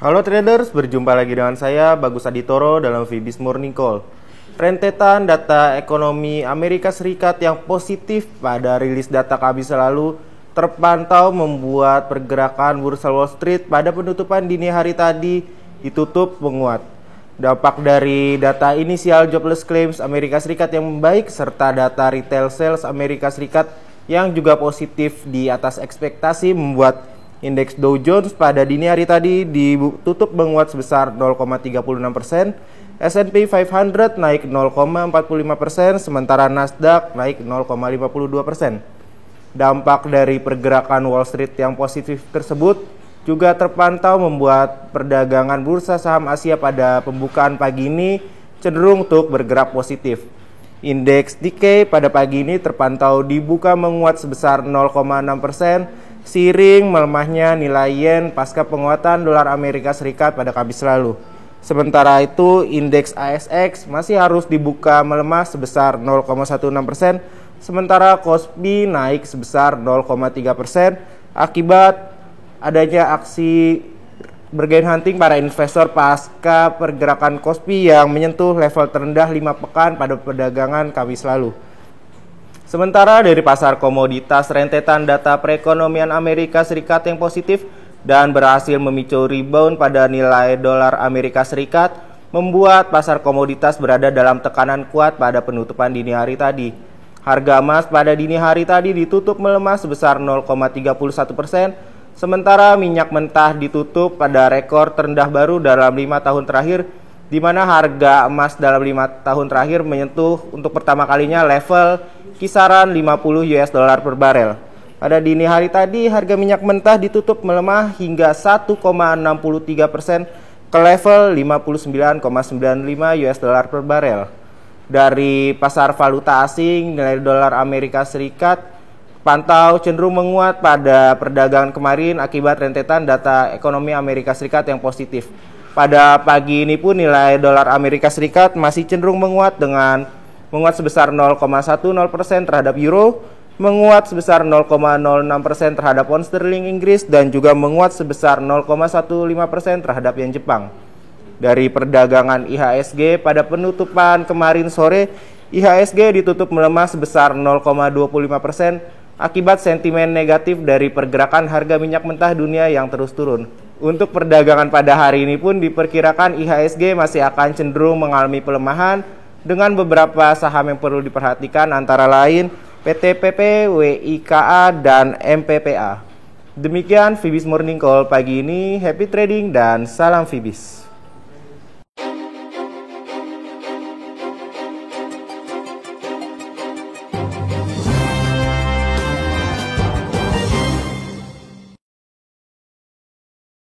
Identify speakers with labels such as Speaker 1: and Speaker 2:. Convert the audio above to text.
Speaker 1: Halo traders, berjumpa lagi dengan saya Bagus Aditoro dalam Vibis Morning Call. Rentetan data ekonomi Amerika Serikat yang positif pada rilis data kami selalu terpantau membuat pergerakan bursa Wall Street pada penutupan dini hari tadi ditutup menguat. Dampak dari data inisial jobless claims Amerika Serikat yang baik serta data retail sales Amerika Serikat yang juga positif di atas ekspektasi membuat Indeks Dow Jones pada dini hari tadi ditutup menguat sebesar 0,36 persen, S&P 500 naik 0,45 persen, sementara Nasdaq naik 0,52 persen. Dampak dari pergerakan Wall Street yang positif tersebut juga terpantau membuat perdagangan bursa saham Asia pada pembukaan pagi ini cenderung untuk bergerak positif. Indeks Nikkei pada pagi ini terpantau dibuka menguat sebesar 0,6 persen, Siring melemahnya nilai yen pasca penguatan dolar Amerika Serikat pada Kamis lalu. Sementara itu, indeks ASX masih harus dibuka melemah sebesar 0,16%, persen, sementara Kospi naik sebesar 0,3% persen akibat adanya aksi bergain hunting para investor pasca pergerakan Kospi yang menyentuh level terendah 5 pekan pada perdagangan Kamis lalu. Sementara dari pasar komoditas, rentetan data perekonomian Amerika Serikat yang positif dan berhasil memicu rebound pada nilai dolar Amerika Serikat membuat pasar komoditas berada dalam tekanan kuat pada penutupan dini hari tadi. Harga emas pada dini hari tadi ditutup melemah sebesar 0,31 persen, sementara minyak mentah ditutup pada rekor terendah baru dalam lima tahun terakhir, di mana harga emas dalam lima tahun terakhir menyentuh untuk pertama kalinya level kisaran 50 US dollar per barel. Pada dini hari tadi harga minyak mentah ditutup melemah hingga 1,63 persen ke level 59,95 US dollar per barel. Dari pasar valuta asing, nilai dolar Amerika Serikat pantau cenderung menguat pada perdagangan kemarin akibat rentetan data ekonomi Amerika Serikat yang positif. Pada pagi ini pun nilai dolar Amerika Serikat masih cenderung menguat dengan menguat sebesar 0,10% terhadap euro, menguat sebesar 0,06% terhadap pound sterling Inggris dan juga menguat sebesar 0,15% terhadap yen Jepang. Dari perdagangan IHSG pada penutupan kemarin sore, IHSG ditutup melemah sebesar 0,25% akibat sentimen negatif dari pergerakan harga minyak mentah dunia yang terus turun. Untuk perdagangan pada hari ini pun diperkirakan IHSG masih akan cenderung mengalami pelemahan dengan beberapa saham yang perlu diperhatikan antara lain PT PP, WIKA, dan MPPA. Demikian Fibis Morning Call pagi ini. Happy trading dan salam Fibis.